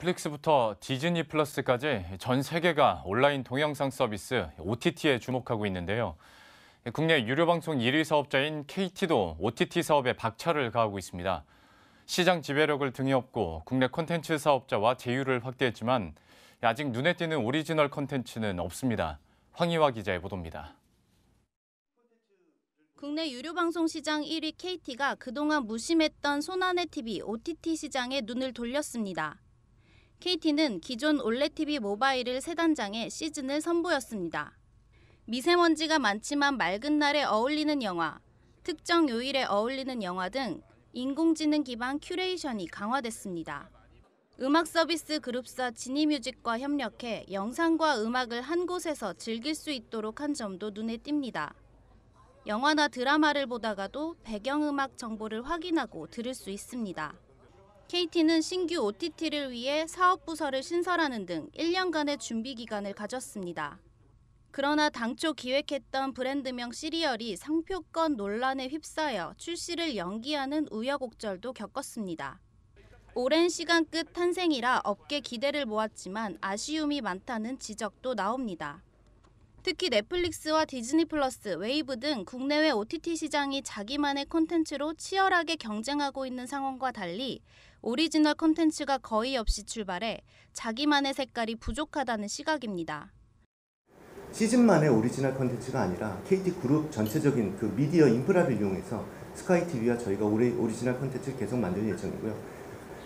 넷플릭스부터 디즈니 플러스까지 전 세계가 온라인 동영상 서비스 OTT에 주목하고 있는데요. 국내 유료 방송 1위 사업자인 KT도 OTT 사업에 박차를 가하고 있습니다. 시장 지배력을 등에 업고 국내 콘텐츠 사업자와 제휴를 확대했지만 아직 눈에 띄는 오리지널 콘텐츠는 없습니다. 황희화 기자의 보도입니다. 국내 유료 방송 시장 1위 KT가 그동안 무심했던 소나네 TV OTT 시장에 눈을 돌렸습니다. KT는 기존 올레TV 모바일을 세 단장에 시즌을 선보였습니다. 미세먼지가 많지만 맑은 날에 어울리는 영화, 특정 요일에 어울리는 영화 등 인공지능 기반 큐레이션이 강화됐습니다. 음악 서비스 그룹사 지니뮤직과 협력해 영상과 음악을 한 곳에서 즐길 수 있도록 한 점도 눈에 띕니다. 영화나 드라마를 보다가도 배경음악 정보를 확인하고 들을 수 있습니다. KT는 신규 OTT를 위해 사업부서를 신설하는 등 1년간의 준비 기간을 가졌습니다. 그러나 당초 기획했던 브랜드명 시리얼이 상표권 논란에 휩싸여 출시를 연기하는 우여곡절도 겪었습니다. 오랜 시간 끝 탄생이라 업계 기대를 모았지만 아쉬움이 많다는 지적도 나옵니다. 특히 넷플릭스와 디즈니 플러스, 웨이브 등 국내외 OTT 시장이 자기만의 콘텐츠로 치열하게 경쟁하고 있는 상황과 달리 오리지널 콘텐츠가 거의 없이 출발해 자기만의 색깔이 부족하다는 시각입니다. 시즌만의 오리지널 콘텐츠가 아니라 KT 그룹 전체적인 그 미디어 인프라를 이용해서 스카이 TV와 저희가 오리, 오리지널 콘텐츠를 계속 만들 예정이고요.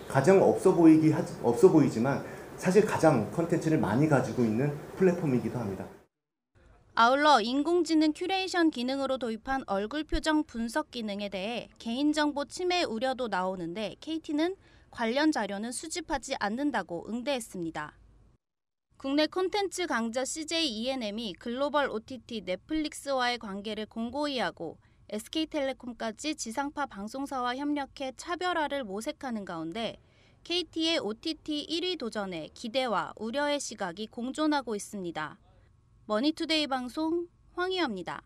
가장 없어 보이기 없어 보이지만 사실 가장 콘텐츠를 많이 가지고 있는 플랫폼이기도 합니다. 아울러 인공지능 큐레이션 기능으로 도입한 얼굴 표정 분석 기능에 대해 개인정보 침해 우려도 나오는데 KT는 관련 자료는 수집하지 않는다고 응대했습니다. 국내 콘텐츠 강자 CJENM이 글로벌 OTT 넷플릭스와의 관계를 공고히 하고 SK텔레콤까지 지상파 방송사와 협력해 차별화를 모색하는 가운데 KT의 OTT 1위 도전에 기대와 우려의 시각이 공존하고 있습니다. 머니투데이 방송 황희영입니다.